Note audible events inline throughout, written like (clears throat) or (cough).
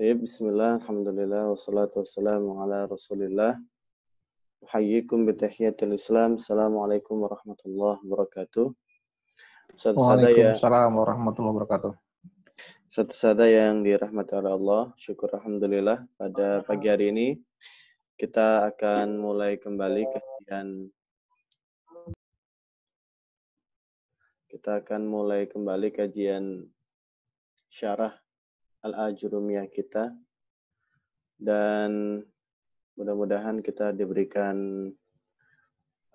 Eh, bismillah, Alhamdulillah, wassalatu wassalamu ala rasulillah. Uhayyikum bitahiyatil islam. Assalamualaikum warahmatullahi wabarakatuh. Waalaikumsalam warahmatullahi wabarakatuh. Satu sada yang dirahmati oleh Allah, syukur Alhamdulillah. Pada pagi hari ini, kita akan mulai kembali kajian kita akan mulai kembali kajian syarah Al-Ajurumiyah kita. Dan mudah-mudahan kita diberikan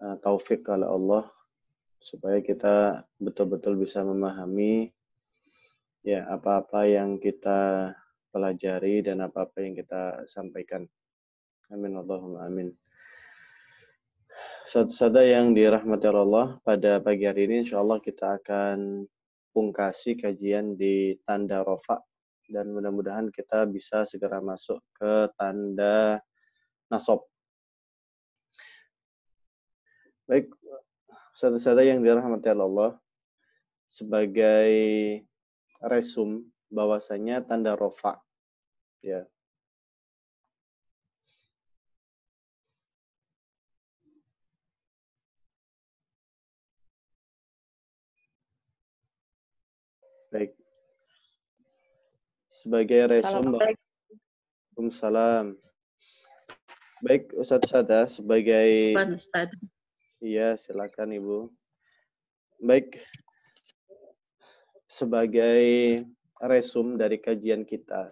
uh, taufik oleh Allah supaya kita betul-betul bisa memahami ya apa-apa yang kita pelajari dan apa-apa yang kita sampaikan. Amin Allahumma amin. Sada yang dirahmati Allah, pada pagi hari ini insya Allah kita akan pungkasi kajian di tanda rofa dan mudah-mudahan kita bisa segera masuk ke tanda nasab Baik, satu saudara yang dirahmati Allah, sebagai resum bahwasanya tanda rofa, ya sebagai resum Waalaikumsalam. Baik Ustadz ya, sebagai Iya, silakan Ibu. Baik sebagai resum dari kajian kita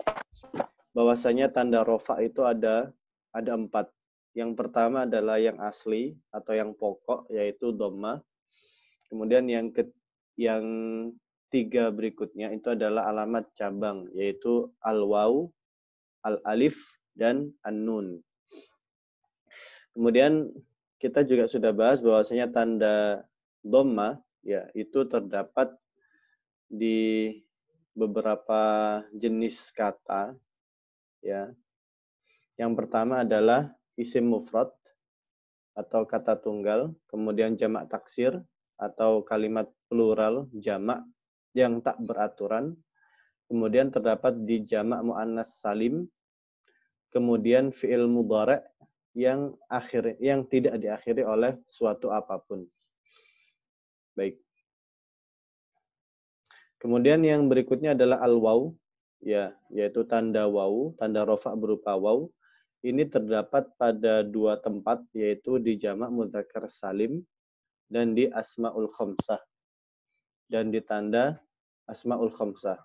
bahwasanya tanda rofa itu ada ada empat. Yang pertama adalah yang asli atau yang pokok yaitu doma. Kemudian yang ke, yang tiga berikutnya itu adalah alamat cabang, yaitu al-waw, al-alif, dan an-nun. Kemudian kita juga sudah bahas bahwasanya tanda dhamma ya itu terdapat di beberapa jenis kata ya. Yang pertama adalah isim mufrad atau kata tunggal, kemudian jamak taksir atau kalimat plural jamak yang tak beraturan. Kemudian terdapat di jamak muannas salim. Kemudian fi'il mudhari' yang akhir yang tidak diakhiri oleh suatu apapun. Baik. Kemudian yang berikutnya adalah al-waw, ya, yaitu tanda waw, tanda rofa berupa waw. Ini terdapat pada dua tempat, yaitu di jamak muzakkar salim dan di asmaul khomsah dan ditanda asmaul khamsah.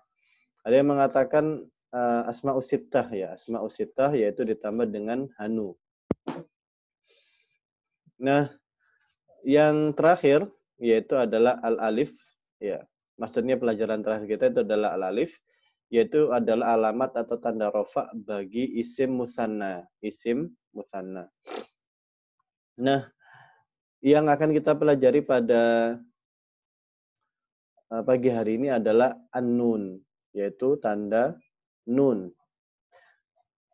Ada yang mengatakan uh, eh, asmaul sittah ya, asmaul sittah yaitu ditambah dengan hanu. Nah, yang terakhir yaitu adalah al-alif ya. Maksudnya pelajaran terakhir kita itu adalah al-alif yaitu adalah alamat atau tanda rofa bagi isim musanna, isim musanna. Nah, yang akan kita pelajari pada Eh, pagi hari ini adalah an-nun, yaitu tanda nun.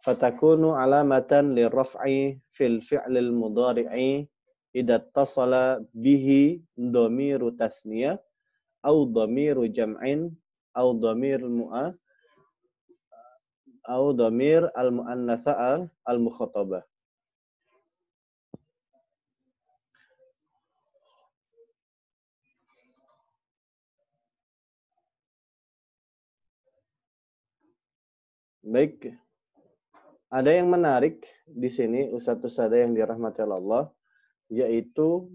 Fatakunu alamatan lirraf'i fil fi'lil mudari'i idza tasala bihi dhamiru tasniyah au dhamiru jam'in au dhamir mu'a au dhamir al muannasa al mukhatabah Baik, ada yang menarik di sini Ustaz Ustadz yang dirahmati Allah, yaitu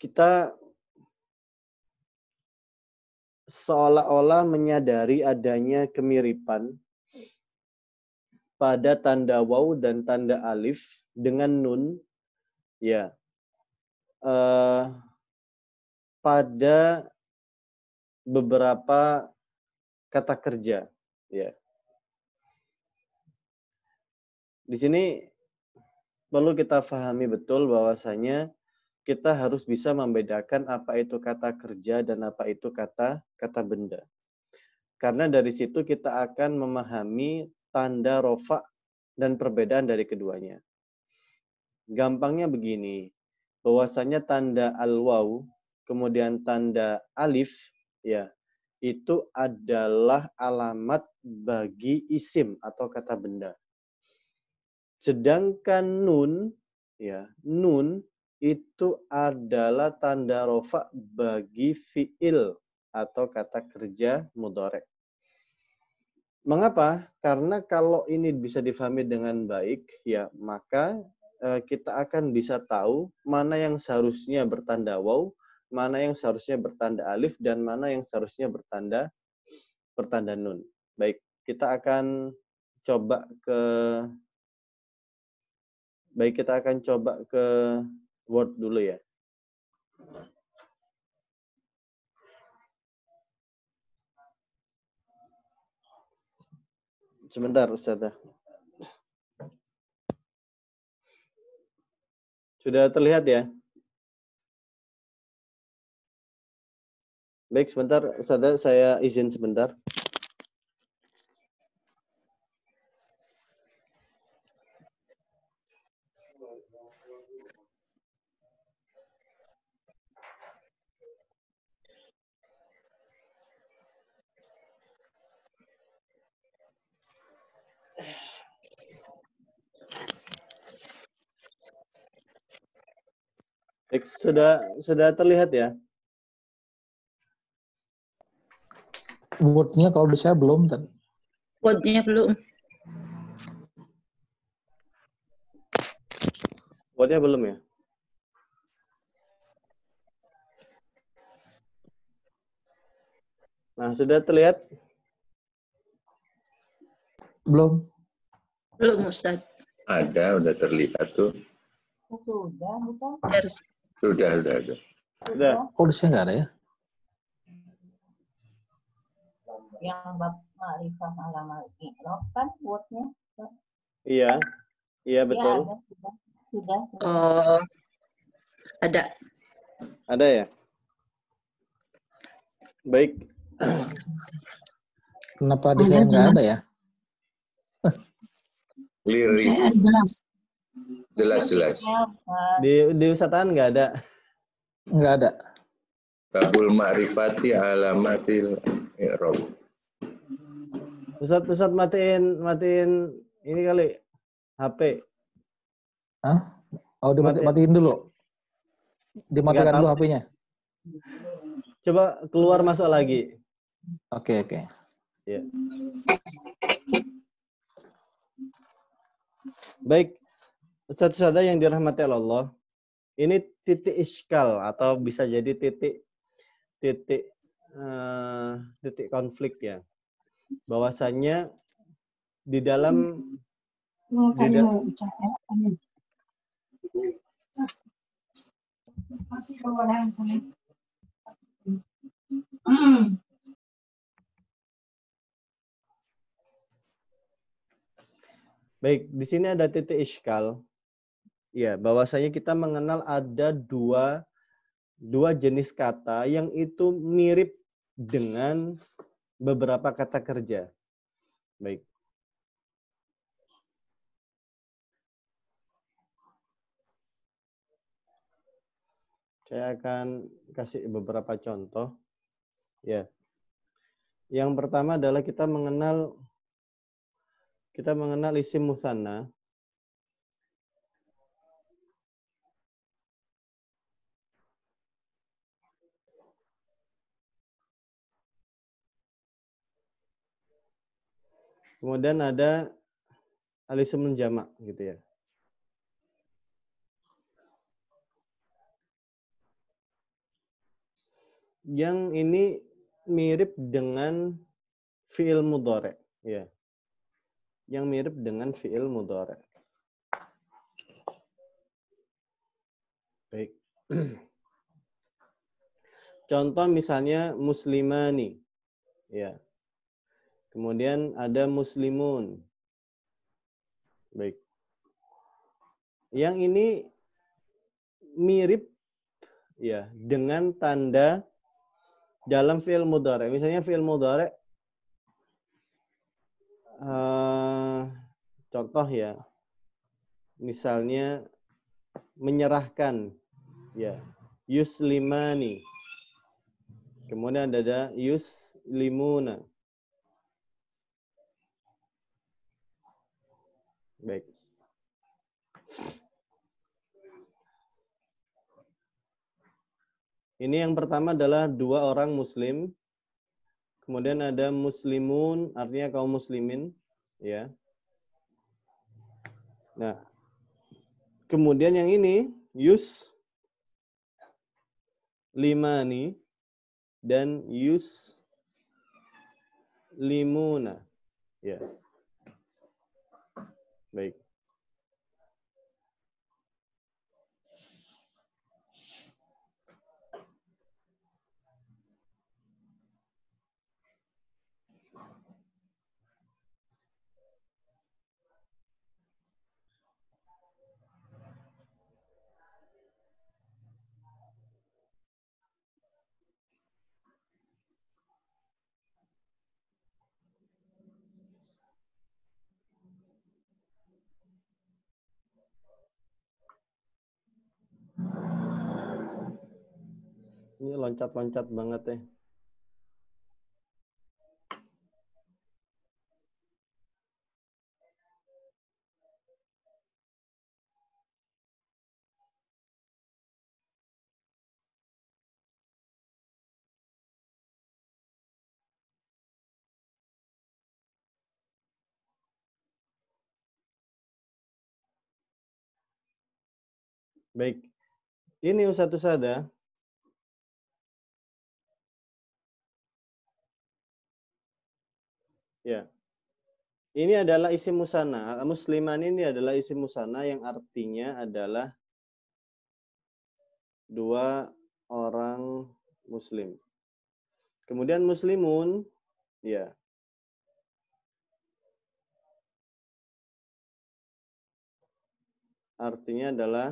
kita seolah-olah menyadari adanya kemiripan pada tanda waw dan tanda alif dengan nun, ya, uh, pada beberapa kata kerja, ya di sini perlu kita pahami betul bahwasanya kita harus bisa membedakan apa itu kata kerja dan apa itu kata kata benda. Karena dari situ kita akan memahami tanda rofa dan perbedaan dari keduanya. Gampangnya begini, bahwasanya tanda al-waw kemudian tanda alif ya itu adalah alamat bagi isim atau kata benda. Sedangkan nun, ya, nun itu adalah tanda rofa bagi fi'il atau kata kerja mudorek. Mengapa? Karena kalau ini bisa difahami dengan baik, ya maka e, kita akan bisa tahu mana yang seharusnya bertanda waw, mana yang seharusnya bertanda alif, dan mana yang seharusnya bertanda bertanda nun. Baik, kita akan coba ke Baik, kita akan coba ke Word dulu ya. Sebentar, Ustazah. Ya. Sudah terlihat ya? Baik, sebentar. Ustazah, ya. saya izin sebentar. Baik, sudah sudah terlihat ya? Wordnya kalau bisa saya belum tadi. Wordnya belum. Wordnya belum ya? Nah, sudah terlihat? Belum. Belum, Ustaz. Ada, udah terlihat tuh. Sudah, bukan? Sudah, sudah, sudah. Sudah. Kok bisa enggak nggak ada ya? Yang bab ma'rifah alamal i'rab kan buatnya. Iya. iya. Iya, betul. Ya, ada, sudah. Sudah. Oh, ada. Ada ya? Baik. Kenapa di saya nggak ada ya? Clear. Saya jelas. Iya, jelas, jelas. Di, di usataan nggak ada? Nggak ada. Babul ma'rifati alamatil Rob. Ustaz, Ustaz matiin, matiin ini kali HP. Hah? Oh, dimatiin matiin, matiin dulu. Dimatikan dulu HP-nya. Coba keluar masuk lagi. Oke, okay, oke. Okay. Ya. Baik, Ustaz Sada yang dirahmati Allah, ini titik iskal atau bisa jadi titik titik uh, titik konflik ya. Bahwasanya di dalam di dalam hmm. Baik, di sini ada titik iskal Ya, bahwasanya kita mengenal ada dua dua jenis kata yang itu mirip dengan beberapa kata kerja. Baik. Saya akan kasih beberapa contoh. Ya. Yang pertama adalah kita mengenal kita mengenal isim musanna Kemudian ada alisemen jamak gitu ya. Yang ini mirip dengan fiil mudhari ya. Yang mirip dengan fiil mudhari. Baik. (clears throat) Contoh misalnya muslimani. Ya. Kemudian ada muslimun. Baik. Yang ini mirip ya dengan tanda dalam fi'il mudhari. Misalnya fi'il mudhari uh, contoh ya. Misalnya menyerahkan ya yuslimani. Kemudian ada, ada yuslimuna. Baik. Ini yang pertama adalah dua orang muslim. Kemudian ada muslimun, artinya kaum muslimin, ya. Nah, kemudian yang ini yus limani dan yus limuna, ya. make Ini loncat-loncat banget ya. Baik. Ini Ustaz Usada, Ya. Ini adalah isi musana. Musliman ini adalah isi musana yang artinya adalah dua orang muslim. Kemudian muslimun, ya. Artinya adalah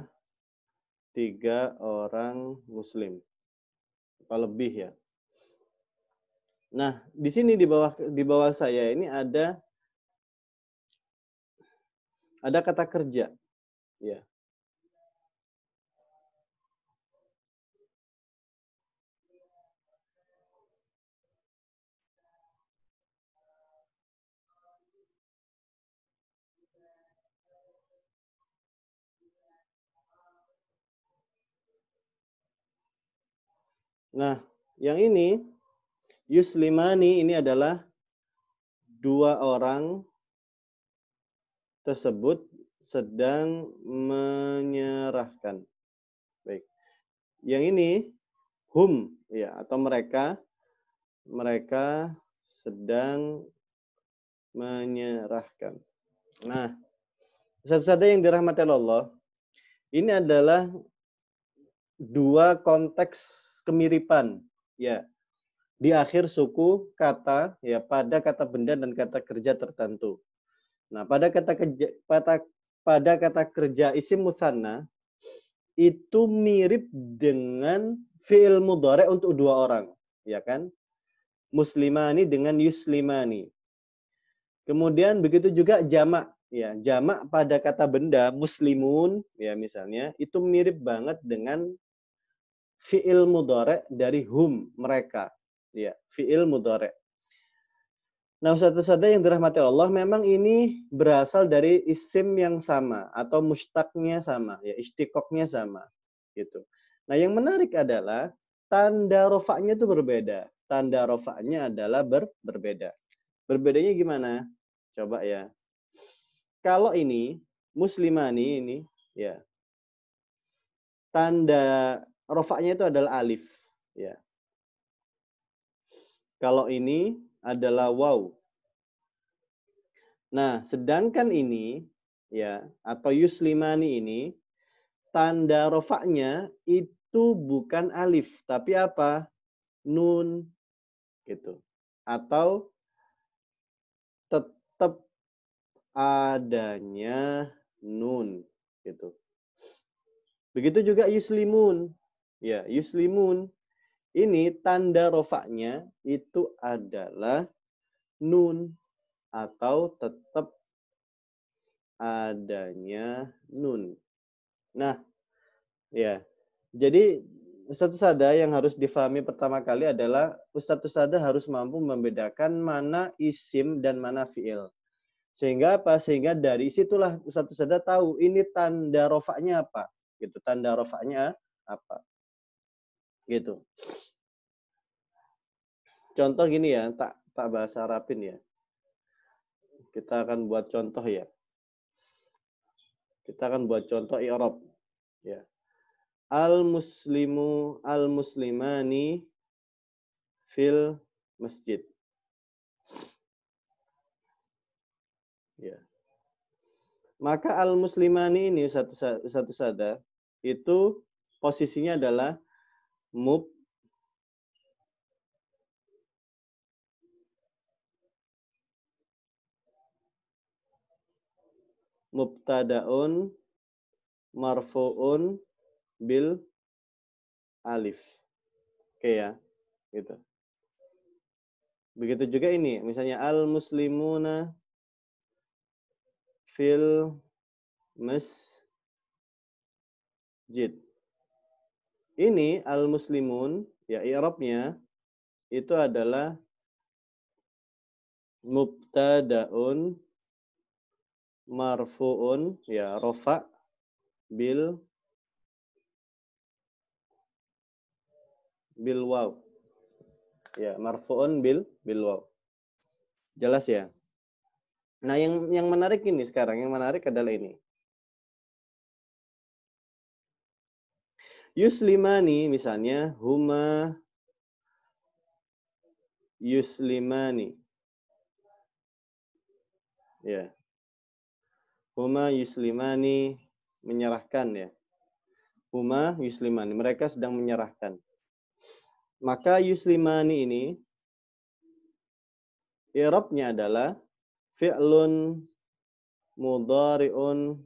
tiga orang muslim. Apa lebih ya? Nah, di sini di bawah di bawah saya ini ada ada kata kerja. Ya. Nah, yang ini Yuslimani ini adalah dua orang tersebut sedang menyerahkan. Baik. Yang ini hum ya atau mereka mereka sedang menyerahkan. Nah, satu-satu yang dirahmati Allah, ini adalah dua konteks kemiripan, ya di akhir suku kata ya pada kata benda dan kata kerja tertentu. Nah, pada kata kerja pada, pada kata kerja isim musanna itu mirip dengan fi'il mudhari untuk dua orang, ya kan? Muslimani dengan yuslimani. Kemudian begitu juga jamak, ya. Jamak pada kata benda muslimun, ya misalnya, itu mirip banget dengan fi'il mudhari dari hum, mereka, ya fiil mudore. Nah, satu sada yang dirahmati Allah, memang ini berasal dari isim yang sama atau mustaknya sama, ya istiqoknya sama, gitu. Nah, yang menarik adalah tanda rofaknya itu berbeda. Tanda rofaknya adalah ber, berbeda. Berbedanya gimana? Coba ya. Kalau ini muslimani ini, ya. Tanda rofaknya itu adalah alif, ya. Kalau ini adalah wow. Nah, sedangkan ini ya atau yuslimani ini tanda rofaknya itu bukan alif tapi apa nun gitu atau tetap adanya nun gitu begitu juga yuslimun ya yuslimun ini tanda rofaknya itu adalah nun atau tetap adanya nun. Nah, ya. Jadi Ustadz Sada yang harus difahami pertama kali adalah Ustadz Sada harus mampu membedakan mana isim dan mana fiil. Sehingga apa? Sehingga dari situlah Ustadz Sada tahu ini tanda rofaknya apa. Gitu, tanda rofaknya apa gitu contoh gini ya tak tak bahasa Arabin ya kita akan buat contoh ya kita akan buat contoh i'rab ya al muslimu al muslimani fil masjid ya maka al muslimani ini satu satu sada itu posisinya adalah mub mubtadaun marfuun bil alif. Oke ya, gitu. Begitu juga ini, misalnya al muslimuna fil masjid. Ini al-muslimun, ya i'rabnya itu adalah mubtadaun marfuun ya rofa bil bil waw ya marfuun bil bil waw jelas ya nah yang yang menarik ini sekarang yang menarik adalah ini Yuslimani misalnya huma yuslimani. Ya. Yeah. Huma yuslimani menyerahkan ya. Huma yuslimani, mereka sedang menyerahkan. Maka yuslimani ini i'rabnya adalah fi'lun mudhari'un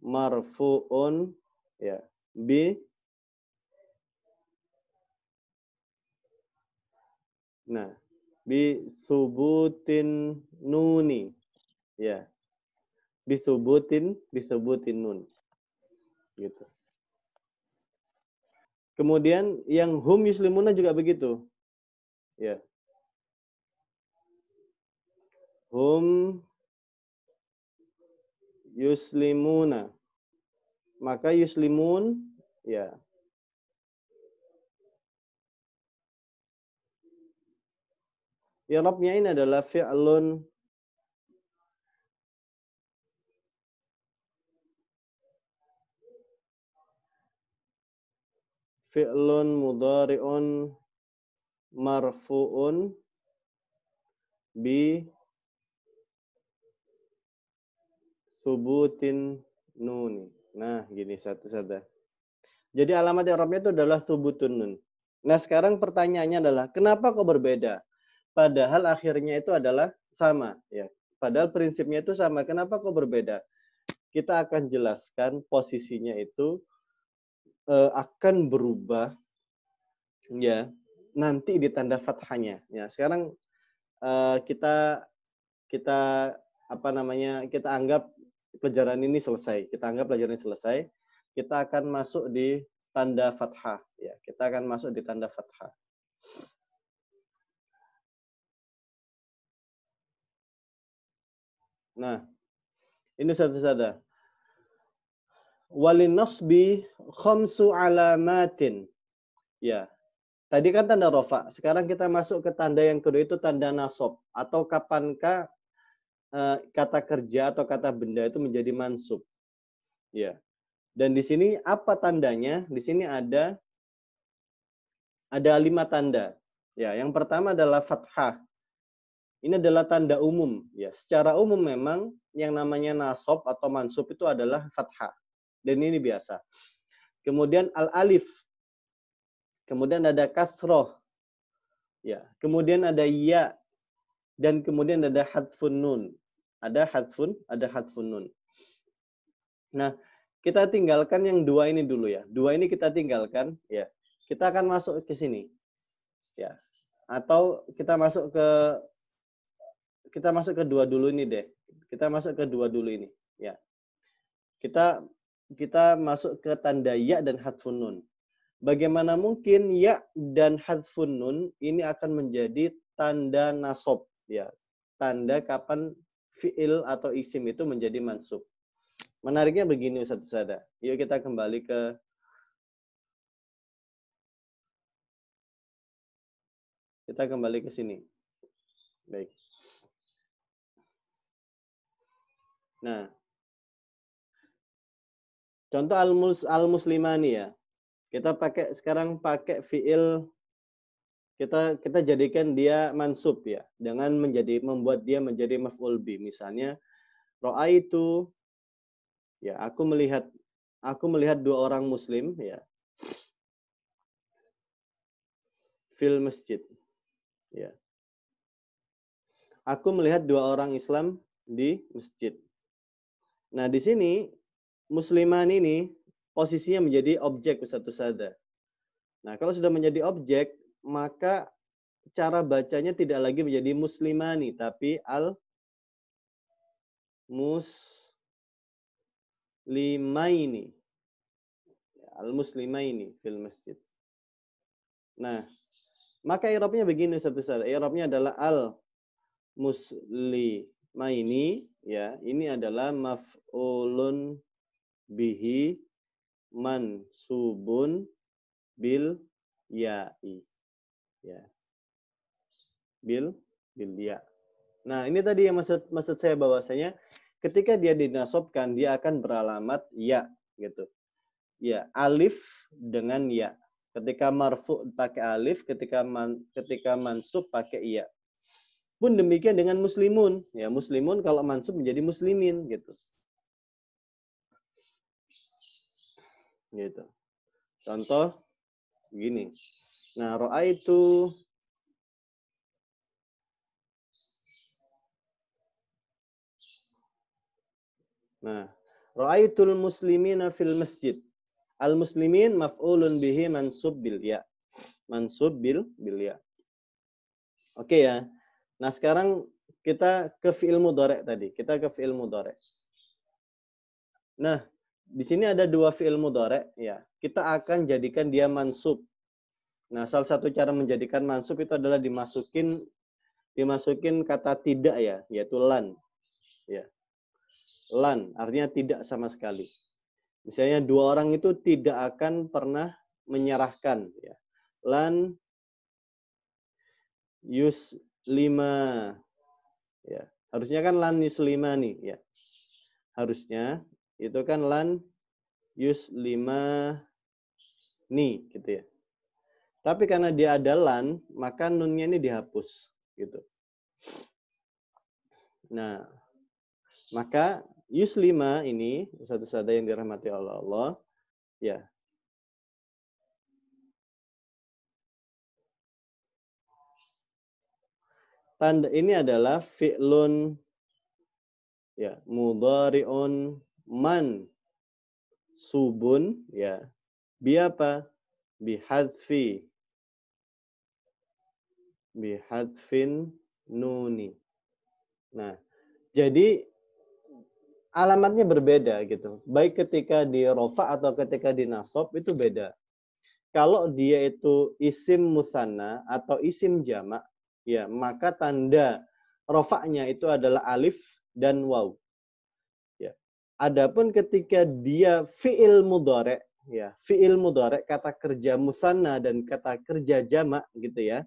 marfu'un ya B nah bi subutin nuni ya disebutin, disebutin nun gitu kemudian yang hum yuslimuna juga begitu ya hum yuslimuna maka yuslimun ya Irobnya ya, ini adalah fi'lun fi'lun mudhari'un marfu'un bi subutin nuni. Nah, gini satu-satu. Jadi alamat i'rabnya itu adalah subutun nun. Nah, sekarang pertanyaannya adalah kenapa kok berbeda? Padahal akhirnya itu adalah sama, ya. Padahal prinsipnya itu sama. Kenapa kok berbeda? Kita akan jelaskan posisinya itu uh, akan berubah ya nanti di tanda fathahnya. Ya, sekarang uh, kita kita apa namanya? Kita anggap pelajaran ini selesai. Kita anggap pelajaran ini selesai. Kita akan masuk di tanda fathah. Ya, kita akan masuk di tanda fathah. Nah, ini satu satunya Walin nasbi khamsu alamatin. Ya, tadi kan tanda rofa. Sekarang kita masuk ke tanda yang kedua itu tanda nasob. Atau kapankah Eh, kata kerja atau kata benda itu menjadi mansub. Ya. Dan di sini apa tandanya? Di sini ada ada lima tanda. Ya, yang pertama adalah fathah. Ini adalah tanda umum. Ya, secara umum memang yang namanya nasab atau mansub itu adalah fathah. Dan ini biasa. Kemudian al-alif. Kemudian ada kasroh. Ya, kemudian ada ya dan kemudian ada hadfun nun. Ada hadfun, ada hadfun nun. Nah, kita tinggalkan yang dua ini dulu ya. Dua ini kita tinggalkan ya. Kita akan masuk ke sini. Ya. Atau kita masuk ke kita masuk ke dua dulu ini deh. Kita masuk ke dua dulu ini, ya. Kita kita masuk ke tanda ya dan hadfun nun. Bagaimana mungkin ya dan hadfun nun ini akan menjadi tanda nasob? ya tanda hmm. kapan fiil atau isim itu menjadi mansub. Menariknya begini Ustaz Sada. Yuk kita kembali ke kita kembali ke sini. Baik. Nah, contoh al-muslimani ya. Kita pakai sekarang pakai fiil kita kita jadikan dia mansub ya dengan menjadi membuat dia menjadi mafulbi misalnya roa itu ya aku melihat aku melihat dua orang muslim ya fil masjid ya aku melihat dua orang Islam di masjid nah di sini musliman ini posisinya menjadi objek Ustaz Sada. Nah, kalau sudah menjadi objek, maka cara bacanya tidak lagi menjadi muslimani tapi al ini al ini fil masjid. Nah, maka Eropnya begini satu saat. Eropnya adalah al muslimaini ya. Ini adalah maf'ulun bihi mansubun bil ya'i ya bil bil dia ya. nah ini tadi yang maksud maksud saya bahwasanya ketika dia dinasobkan dia akan beralamat ya gitu ya alif dengan ya ketika marfu pakai alif ketika man, ketika mansub pakai iya pun demikian dengan muslimun ya muslimun kalau mansub menjadi muslimin gitu gitu contoh gini Nah, itu, Nah, ra'aitul muslimina fil masjid. Al muslimin maf'ulun bihi mansub bil ya. Mansub bil bil ya. Oke ya. Nah, sekarang kita ke fi'il mudhari' tadi. Kita ke fi'il mudhari'. Nah, di sini ada dua fi'il mudhari' ya. Kita akan jadikan dia mansub Nah, salah satu cara menjadikan mansub itu adalah dimasukin dimasukin kata tidak ya, yaitu lan. Ya. Lan artinya tidak sama sekali. Misalnya dua orang itu tidak akan pernah menyerahkan ya. Lan yus lima ya. Harusnya kan lan yus lima nih ya. Harusnya itu kan lan yus lima nih gitu ya tapi karena dia ada lan, maka nunnya ini dihapus gitu. Nah, maka yuslima ini satu sada yang dirahmati Allah Allah, ya. Tanda ini adalah fi'lun ya mudhari'un man subun ya bi apa bi hadfi bihadfin nuni. Nah, jadi alamatnya berbeda gitu. Baik ketika di rofa atau ketika di nasob itu beda. Kalau dia itu isim musana atau isim jamak, ya maka tanda rofaknya itu adalah alif dan waw. Ya. Adapun ketika dia fiil mudorek, ya fiil mudorek kata kerja musana dan kata kerja jamak gitu ya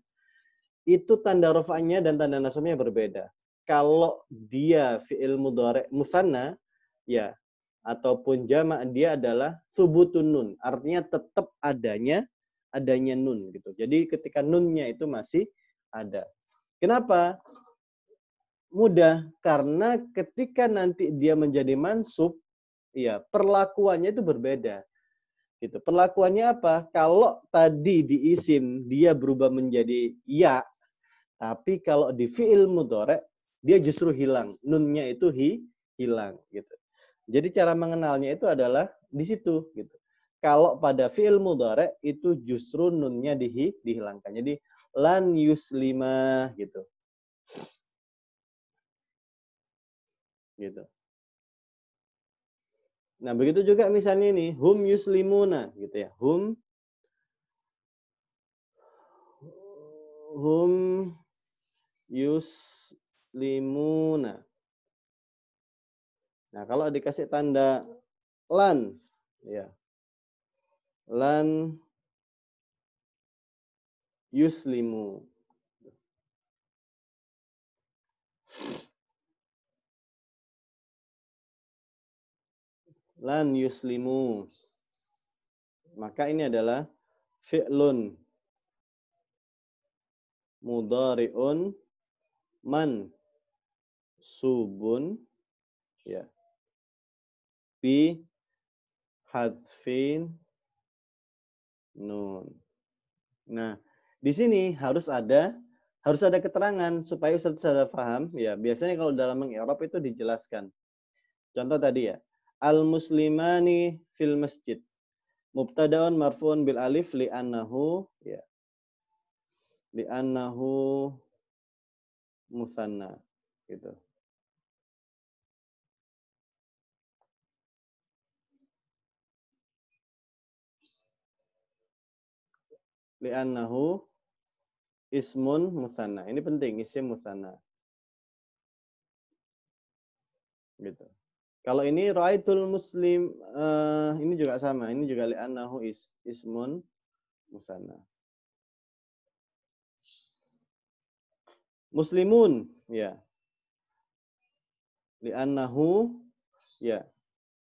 itu tanda rofanya dan tanda nasabnya berbeda. Kalau dia fi'il mudhari musanna, ya ataupun jama'ah dia adalah subutun nun, artinya tetap adanya adanya nun gitu. Jadi ketika nunnya itu masih ada. Kenapa? Mudah karena ketika nanti dia menjadi mansub, ya perlakuannya itu berbeda gitu. Perlakuannya apa? Kalau tadi di isim dia berubah menjadi ya tapi kalau di fi'il mudhari dia justru hilang. Nunnya itu hi, hilang gitu. Jadi cara mengenalnya itu adalah di situ gitu. Kalau pada fi'il mudhari itu justru nunnya di hi dihilangkan. Jadi lan yuslima gitu. Gitu. Nah, begitu juga misalnya ini hum yuslimuna gitu ya. Hum hum yuslimuna. Nah, kalau dikasih tanda lan, ya. Lan yuslimu. Lan yuslimu. Maka ini adalah fi'lun mudari'un man subun ya bi hadfin nun. Nah, di sini harus ada harus ada keterangan supaya Ustaz bisa paham. Ya, biasanya kalau dalam mengirab itu dijelaskan. Contoh tadi ya, al muslimani fil masjid. Mubtada'un marfu'un bil alif li Anahu, ya. li Anahu musanna gitu. Li'annahu ismun musanna. Ini penting, isim musanna. Gitu. Kalau ini ra'aitul muslim uh, ini juga sama, ini juga li'annahu is, ismun musanna. muslimun ya li'annahu ya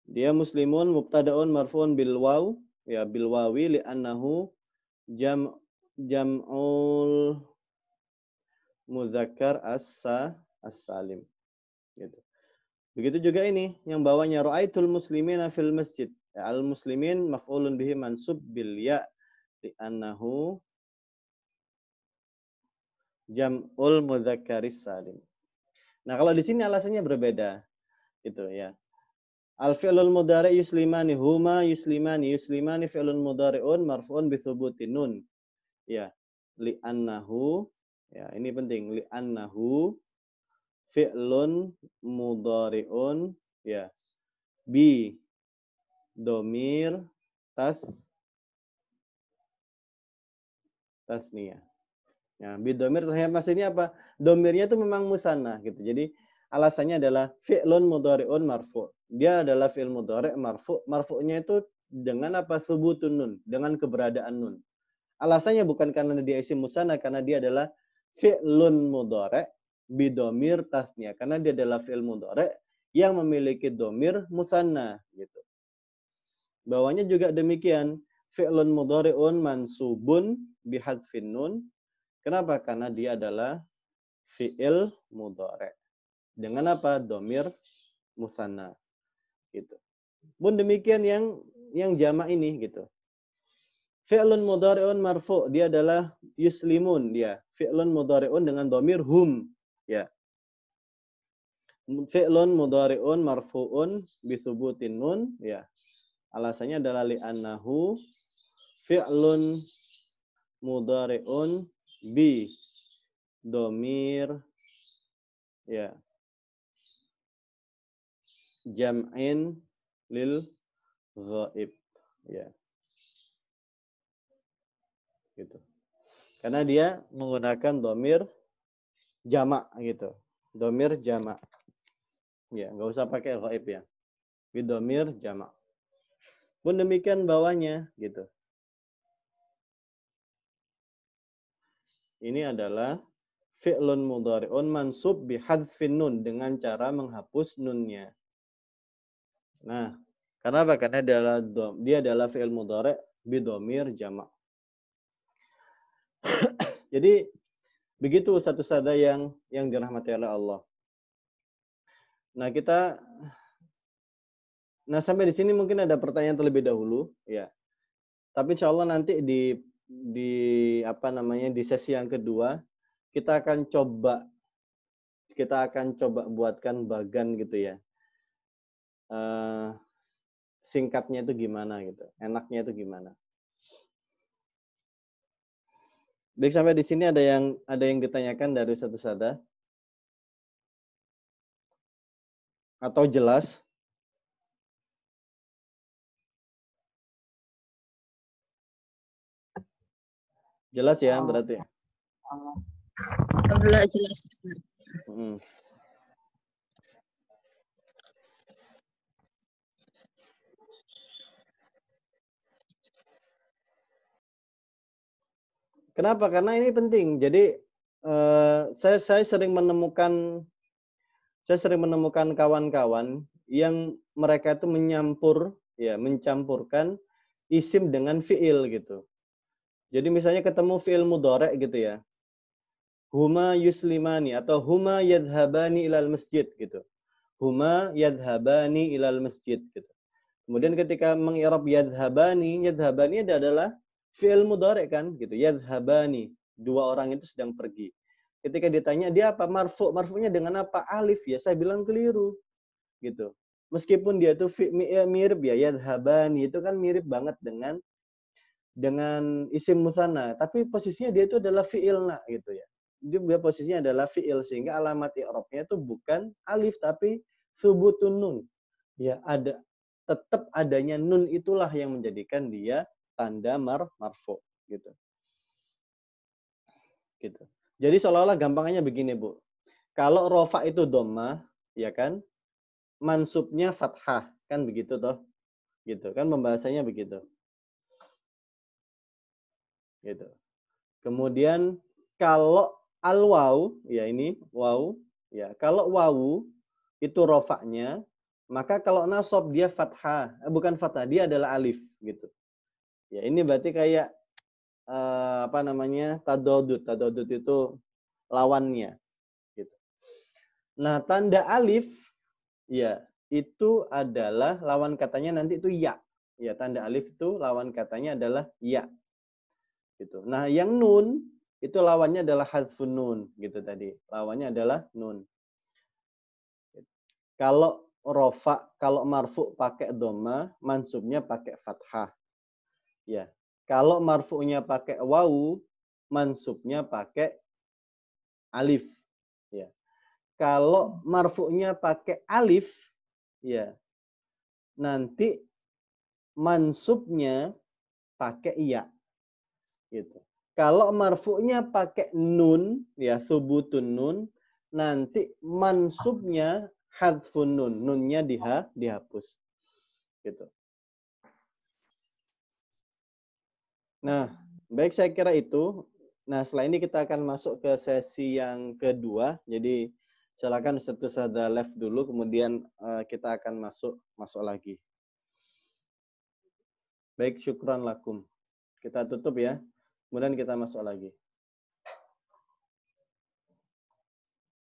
dia muslimun mubtadaun marfuun bil waw ya bil wawi li'annahu jam jam'ul muzakkar as-sa as-salim gitu. Begitu juga ini yang bawahnya ra'aitul muslimina fil masjid. Ya, Al muslimin maf'ulun bihi mansub bil ya li'annahu jamul mudzakkaris salim. Nah, kalau di sini alasannya berbeda. Gitu ya. Al fi'lul mudhari yuslimani huma yuslimani yuslimani fi'lun mudhari'un marfu'un bi nun. Ya. Li annahu ya ini penting li annahu fi'lun mudhari'un ya bi domir tas tasniyah. Ya, bidomir terhadap maksudnya apa? Domirnya itu memang musana gitu. Jadi alasannya adalah fi'lun mudhari'un marfu. Dia adalah fi'il mudhari' marfu. Marfu'nya itu dengan apa? Subutun nun, dengan keberadaan nun. Alasannya bukan karena dia isim musana karena dia adalah fi'lun mudhari' bidomir tasnya karena dia adalah fi'il mudhari' yang memiliki domir musana gitu. Bawahnya juga demikian fi'lun mudhari'un mansubun bihadfin nun Kenapa? Karena dia adalah fi'il mudhari. Dengan apa? Domir musanna. Gitu. Pun demikian yang yang jama ini gitu. Fi'lun mudhari'un marfu, dia adalah yuslimun dia. Fi'lun mudhari'un dengan domir hum, ya. Fi'lun mudhari'un marfu'un bisubutin nun, ya. Alasannya adalah li'annahu fi'lun mudhari'un B domir ya jam'in lil ghaib ya gitu karena dia menggunakan domir jamak gitu domir jamak ya nggak usah pakai ghaib ya bidomir jamak pun demikian bawahnya gitu Ini adalah fi'lun mudhari'un mansub bihadzfin nun dengan cara menghapus nunnya. Nah, karena apa? Karena dia adalah fi'l mudhari' bidomir jamak. (coughs) Jadi begitu satu sada yang yang dirahmati oleh Allah. Nah, kita Nah, sampai di sini mungkin ada pertanyaan terlebih dahulu, ya. Tapi insya Allah nanti di di apa namanya di sesi yang kedua kita akan coba kita akan coba buatkan bagan gitu ya uh, singkatnya itu gimana gitu enaknya itu gimana baik sampai di sini ada yang ada yang ditanyakan dari satu sada atau jelas Jelas ya oh. berarti? Alhamdulillah ya? oh. jelas. Hmm. Kenapa? Karena ini penting. Jadi eh, saya saya sering menemukan saya sering menemukan kawan-kawan yang mereka itu menyampur ya mencampurkan isim dengan fiil gitu. Jadi misalnya ketemu fi'il mudhari gitu ya. Huma yuslimani atau huma yadhabani ilal masjid gitu. Huma yadhabani ilal masjid gitu. Kemudian ketika mengirab yadhabani, yadhabani itu adalah fi'il mudhari kan gitu. Yadhabani, dua orang itu sedang pergi. Ketika ditanya dia apa marfu, marfunya dengan apa? Alif ya, saya bilang keliru. Gitu. Meskipun dia itu mirip ya yadhabani itu kan mirip banget dengan dengan isim musana tapi posisinya dia itu adalah fi'ilna gitu ya. Dia posisinya adalah fi'il sehingga alamat i'rabnya itu bukan alif tapi subutun nun. Ya, ada tetap adanya nun itulah yang menjadikan dia tanda mar marfu gitu. Gitu. Jadi seolah-olah gampangnya begini, Bu. Kalau rofa itu doma, ya kan? Mansubnya fathah, kan begitu toh? Gitu kan pembahasannya begitu gitu. Kemudian kalau al wau ya ini wau ya kalau wau itu rofaknya maka kalau nasob dia fathah eh, bukan fathah dia adalah alif gitu. Ya ini berarti kayak eh, apa namanya tadodut tadodut itu lawannya gitu. Nah tanda alif ya itu adalah lawan katanya nanti itu ya. Ya, tanda alif itu lawan katanya adalah ya gitu. Nah, yang nun itu lawannya adalah hadfun nun gitu tadi. Lawannya adalah nun. Kalau rofa, kalau marfu pakai doma, mansubnya pakai fathah. Ya. Kalau marfu'nya pakai wau, mansubnya pakai alif. Ya. Kalau marfu'nya pakai alif, ya. Nanti mansubnya pakai iya Gitu. Kalau marfu'nya pakai nun, ya subutun nun, nanti mansubnya hadfun nun, nunnya diha, dihapus. Gitu. Nah, baik saya kira itu. Nah, setelah ini kita akan masuk ke sesi yang kedua. Jadi silakan satu ada left dulu, kemudian eh, kita akan masuk masuk lagi. Baik, syukran lakum. Kita tutup ya. Kemudian kita masuk lagi.